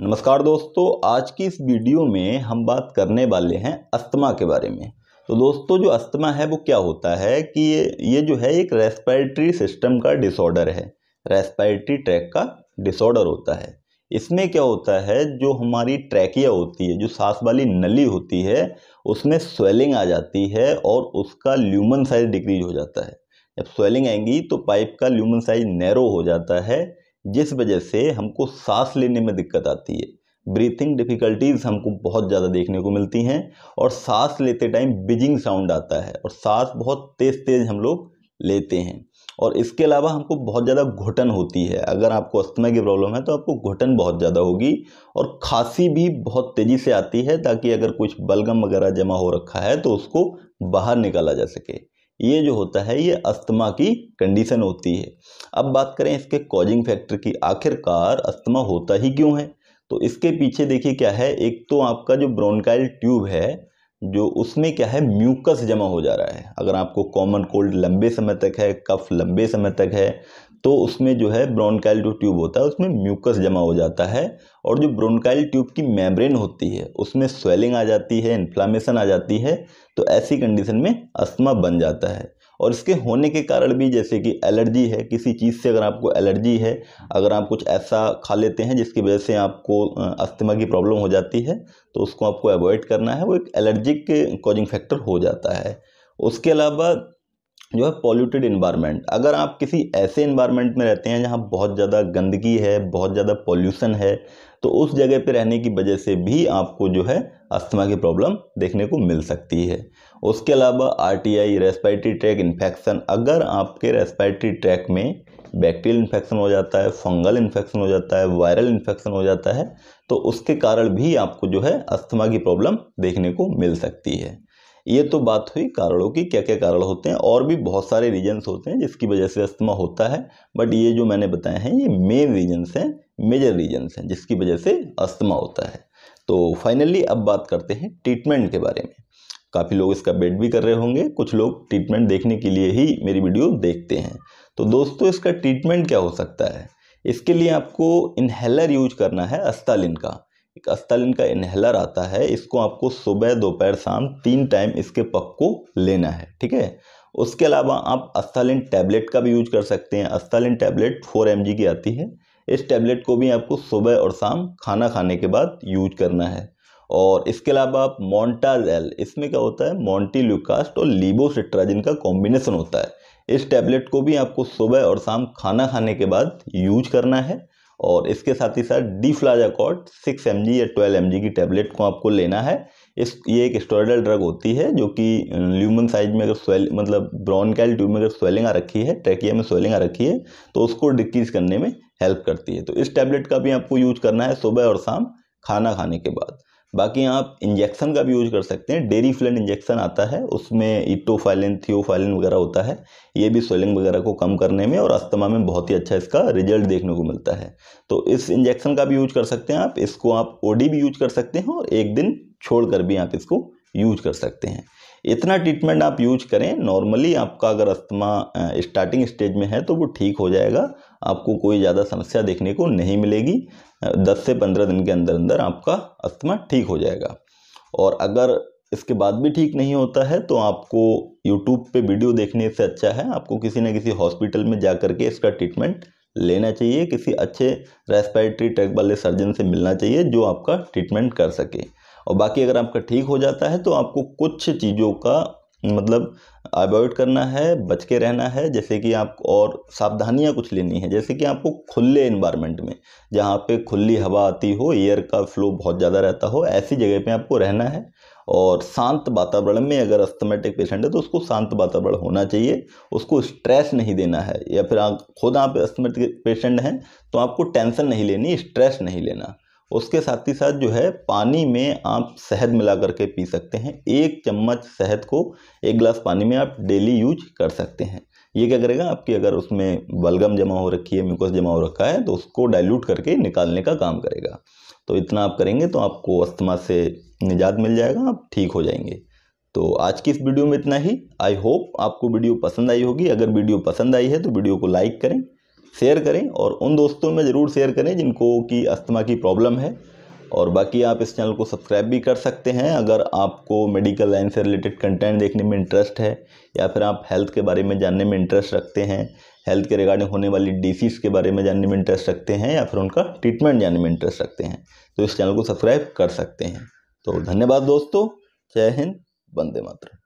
नमस्कार दोस्तों आज की इस वीडियो में हम बात करने वाले हैं अस्थमा के बारे में तो दोस्तों जो अस्थमा है वो क्या होता है कि ये ये जो है एक रेस्पिरेटरी सिस्टम का डिसऑर्डर है रेस्पिरेटरी ट्रैक का डिसऑर्डर होता है इसमें क्या होता है जो हमारी ट्रैकिया होती है जो सांस वाली नली होती है उसमें स्वेलिंग आ जाती है और उसका ल्यूमन साइज डिक्रीज हो जाता है जब स्वेलिंग आएंगी तो पाइप का ल्यूमन साइज नैरो हो जाता है जिस वजह से हमको सांस लेने में दिक्कत आती है ब्रीथिंग डिफ़िकल्टीज़ हमको बहुत ज़्यादा देखने को मिलती हैं और सांस लेते टाइम बिजिंग साउंड आता है और सांस बहुत तेज़ तेज़ हम लोग लेते हैं और इसके अलावा हमको बहुत ज़्यादा घुटन होती है अगर आपको अस्थमा की प्रॉब्लम है तो आपको घुटन बहुत ज़्यादा होगी और खांसी भी बहुत तेज़ी से आती है ताकि अगर कुछ बलगम वगैरह जमा हो रखा है तो उसको बाहर निकाला जा सके ये जो होता है ये अस्थमा की कंडीशन होती है अब बात करें इसके कॉजिंग फैक्टर की आखिरकार अस्थमा होता ही क्यों है तो इसके पीछे देखिए क्या है एक तो आपका जो ब्रोनकाइल ट्यूब है जो उसमें क्या है म्यूकस जमा हो जा रहा है अगर आपको कॉमन कोल्ड लंबे समय तक है कफ लंबे समय तक है तो उसमें जो है ब्रोनकाइल जो ट्यूब होता है उसमें म्यूकस जमा हो जाता है और जो ब्रोनकाइल ट्यूब की मेम्ब्रेन होती है उसमें स्वेलिंग आ जाती है इन्फ्लामेशन आ जाती है तो ऐसी कंडीशन में अस्थमा बन जाता है और इसके होने के कारण भी जैसे कि एलर्जी है किसी चीज़ से अगर आपको एलर्जी है अगर आप कुछ ऐसा खा लेते हैं जिसकी वजह से आपको अस्थमा की प्रॉब्लम हो जाती है तो उसको आपको अवॉइड करना है वो एक एलर्जिक कॉजिंग फैक्टर हो जाता है उसके अलावा जो है पॉल्यूटेड इन्वायरमेंट अगर आप किसी ऐसे इन्वायरमेंट में रहते हैं जहाँ बहुत ज़्यादा गंदगी है बहुत ज़्यादा पॉल्यूशन है तो उस जगह पर रहने की वजह से भी आपको जो है अस्थमा की प्रॉब्लम देखने को मिल सकती है उसके अलावा आरटीआई रेस्पिरेटरी ट्रैक इन्फेक्शन अगर आपके रेस्पिरेटरी ट्रैक में बैक्टीरियल इन्फेक्शन हो जाता है फंगल इन्फेक्शन हो जाता है वायरल इन्फेक्शन हो जाता है तो उसके कारण भी आपको जो है अस्थमा की प्रॉब्लम देखने को मिल सकती है ये तो बात हुई कारणों की क्या क्या कारण होते हैं और भी बहुत सारे रीजन्स होते हैं जिसकी वजह से अस्थमा होता है बट ये जो मैंने बताए हैं ये मेन रीजन्स हैं मेजर रीजन्स हैं जिसकी वजह से अस्थमा होता है तो फाइनली अब बात करते हैं ट्रीटमेंट के बारे में काफ़ी लोग इसका बेड भी कर रहे होंगे कुछ लोग ट्रीटमेंट देखने के लिए ही मेरी वीडियो देखते हैं तो दोस्तों इसका ट्रीटमेंट क्या हो सकता है इसके लिए आपको इनहेलर यूज करना है अस्तालिन का एक अस्थालिन का इनहेलर आता है इसको आपको सुबह दोपहर शाम तीन टाइम इसके पक को लेना है ठीक है उसके अलावा आप अस्थालिन टैबलेट का भी यूज कर सकते हैं अस्थालिन टैबलेट फोर एम की आती है इस टैबलेट को भी आपको सुबह और शाम खाना खाने के बाद यूज करना है और इसके अलावा आप मोन्टाजेल इसमें क्या होता है मोन्टी ल्यूकास्ट और लीबोसिट्राजिन का कॉम्बिनेशन होता है इस टैबलेट को भी आपको सुबह और शाम खाना खाने के बाद यूज करना है और इसके साथ ही साथ डी फ्लाजाकॉट सिक्स एम या ट्वेल्व एम की टैबलेट को आपको लेना है इस ये एक स्टोरेडल ड्रग होती है जो कि ल्यूमन साइज में अगर स्वेल मतलब ब्राउन कैल ट्यूब में अगर स्वेलिंग आ रखी है ट्रैकिया में स्वेलिंग आ रखी है तो उसको डिक्रीज करने में हेल्प करती है तो इस टैबलेट का भी आपको यूज करना है सुबह और शाम खाना खाने के बाद बाकी आप इंजेक्शन का भी यूज कर सकते हैं डेरी फ्लैंड इंजेक्शन आता है उसमें इटोफाइलिन थियोफाइलिन वगैरह होता है ये भी स्वेलिंग वगैरह को कम करने में और अस्थमा में बहुत ही अच्छा इसका रिजल्ट देखने को मिलता है तो इस इंजेक्शन का भी यूज कर सकते हैं आप इसको आप ओडी भी यूज कर सकते हैं और एक दिन छोड़कर भी आप इसको यूज कर सकते हैं इतना ट्रीटमेंट आप यूज करें नॉर्मली आपका अगर अस्थमा स्टार्टिंग स्टेज में है तो वो ठीक हो जाएगा आपको कोई ज़्यादा समस्या देखने को नहीं मिलेगी दस से पंद्रह दिन के अंदर अंदर आपका अस्थमा ठीक हो जाएगा और अगर इसके बाद भी ठीक नहीं होता है तो आपको यूट्यूब पे वीडियो देखने से अच्छा है आपको किसी न किसी हॉस्पिटल में जा कर के इसका ट्रीटमेंट लेना चाहिए किसी अच्छे रेस्पिरेटरी ट्रैक वाले सर्जन से मिलना चाहिए जो आपका ट्रीटमेंट कर सके और बाकी अगर आपका ठीक हो जाता है तो आपको कुछ चीज़ों का मतलब अवॉइड करना है बच के रहना है जैसे कि आप और सावधानियाँ कुछ लेनी है जैसे कि आपको खुले इन्वायरमेंट में जहाँ पे खुली हवा आती हो एयर का फ्लो बहुत ज़्यादा रहता हो ऐसी जगह पे आपको रहना है और शांत वातावरण में अगर अस्थमेटिक पेशेंट है तो उसको शांत वातावरण होना चाहिए उसको स्ट्रेस नहीं देना है या फिर आप खुद आप अस्थमेटिक पेशेंट हैं तो आपको टेंशन नहीं लेनी स्ट्रेस नहीं लेना उसके साथ ही साथ जो है पानी में आप शहद मिला करके पी सकते हैं एक चम्मच शहद को एक गिलास पानी में आप डेली यूज कर सकते हैं ये क्या करेगा आपकी अगर उसमें बलगम जमा हो रखी है म्यूकस जमा हो रखा है तो उसको डाइल्यूट करके निकालने का काम करेगा तो इतना आप करेंगे तो आपको अस्थमा से निजात मिल जाएगा आप ठीक हो जाएंगे तो आज की इस वीडियो में इतना ही आई होप आपको वीडियो पसंद आई होगी अगर वीडियो पसंद आई है तो वीडियो को लाइक करें शेयर करें और उन दोस्तों में ज़रूर शेयर करें जिनको कि अस्थमा की प्रॉब्लम है और बाकी आप इस चैनल को सब्सक्राइब भी कर सकते हैं अगर आपको मेडिकल लाइन से रिलेटेड कंटेंट देखने में इंटरेस्ट है या फिर आप हेल्थ के बारे में जानने में इंटरेस्ट रखते हैं हेल्थ के रिगार्डिंग होने वाली डिसीज़ के बारे में जानने में इंटरेस्ट रखते हैं या फिर उनका ट्रीटमेंट जानने में इंटरेस्ट रखते हैं तो इस चैनल को सब्सक्राइब कर सकते हैं तो धन्यवाद दोस्तों जय हिंद वंदे मातरम